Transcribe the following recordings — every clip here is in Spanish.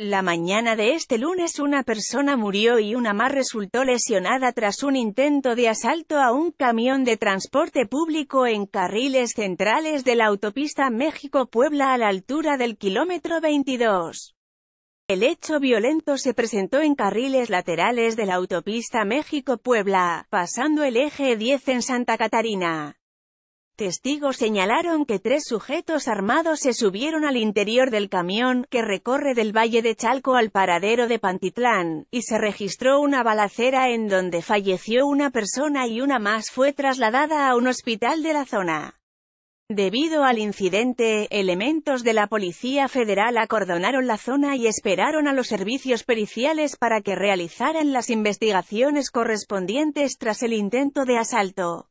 La mañana de este lunes una persona murió y una más resultó lesionada tras un intento de asalto a un camión de transporte público en carriles centrales de la autopista México-Puebla a la altura del kilómetro 22. El hecho violento se presentó en carriles laterales de la autopista México-Puebla, pasando el eje 10 en Santa Catarina. Testigos señalaron que tres sujetos armados se subieron al interior del camión, que recorre del Valle de Chalco al paradero de Pantitlán, y se registró una balacera en donde falleció una persona y una más fue trasladada a un hospital de la zona. Debido al incidente, elementos de la Policía Federal acordonaron la zona y esperaron a los servicios periciales para que realizaran las investigaciones correspondientes tras el intento de asalto.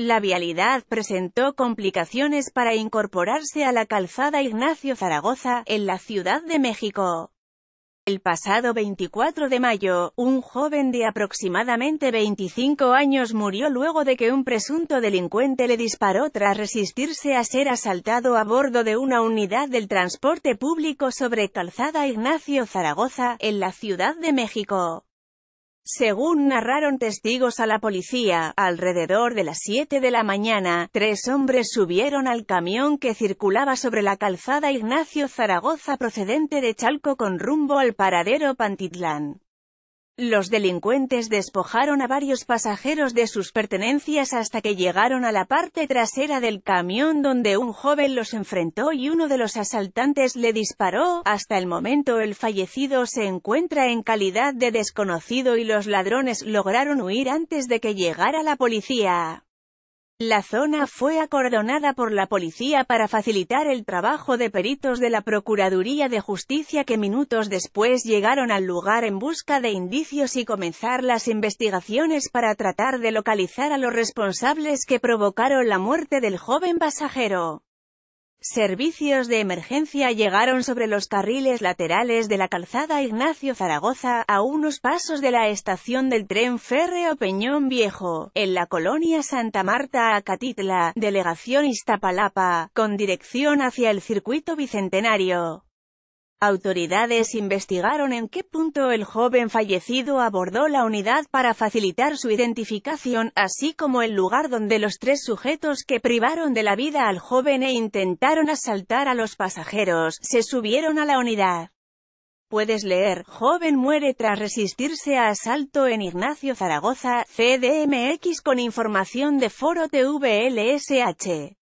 La vialidad presentó complicaciones para incorporarse a la calzada Ignacio Zaragoza, en la Ciudad de México. El pasado 24 de mayo, un joven de aproximadamente 25 años murió luego de que un presunto delincuente le disparó tras resistirse a ser asaltado a bordo de una unidad del transporte público sobre Calzada Ignacio Zaragoza, en la Ciudad de México. Según narraron testigos a la policía, alrededor de las 7 de la mañana, tres hombres subieron al camión que circulaba sobre la calzada Ignacio Zaragoza procedente de Chalco con rumbo al paradero Pantitlán. Los delincuentes despojaron a varios pasajeros de sus pertenencias hasta que llegaron a la parte trasera del camión donde un joven los enfrentó y uno de los asaltantes le disparó. Hasta el momento el fallecido se encuentra en calidad de desconocido y los ladrones lograron huir antes de que llegara la policía. La zona fue acordonada por la policía para facilitar el trabajo de peritos de la Procuraduría de Justicia que minutos después llegaron al lugar en busca de indicios y comenzar las investigaciones para tratar de localizar a los responsables que provocaron la muerte del joven pasajero. Servicios de emergencia llegaron sobre los carriles laterales de la calzada Ignacio Zaragoza, a unos pasos de la estación del tren férreo Peñón Viejo, en la colonia Santa Marta Acatitla, delegación Iztapalapa, con dirección hacia el circuito bicentenario. Autoridades investigaron en qué punto el joven fallecido abordó la unidad para facilitar su identificación, así como el lugar donde los tres sujetos que privaron de la vida al joven e intentaron asaltar a los pasajeros, se subieron a la unidad. Puedes leer, joven muere tras resistirse a asalto en Ignacio Zaragoza, CDMX con información de Foro TVLSH.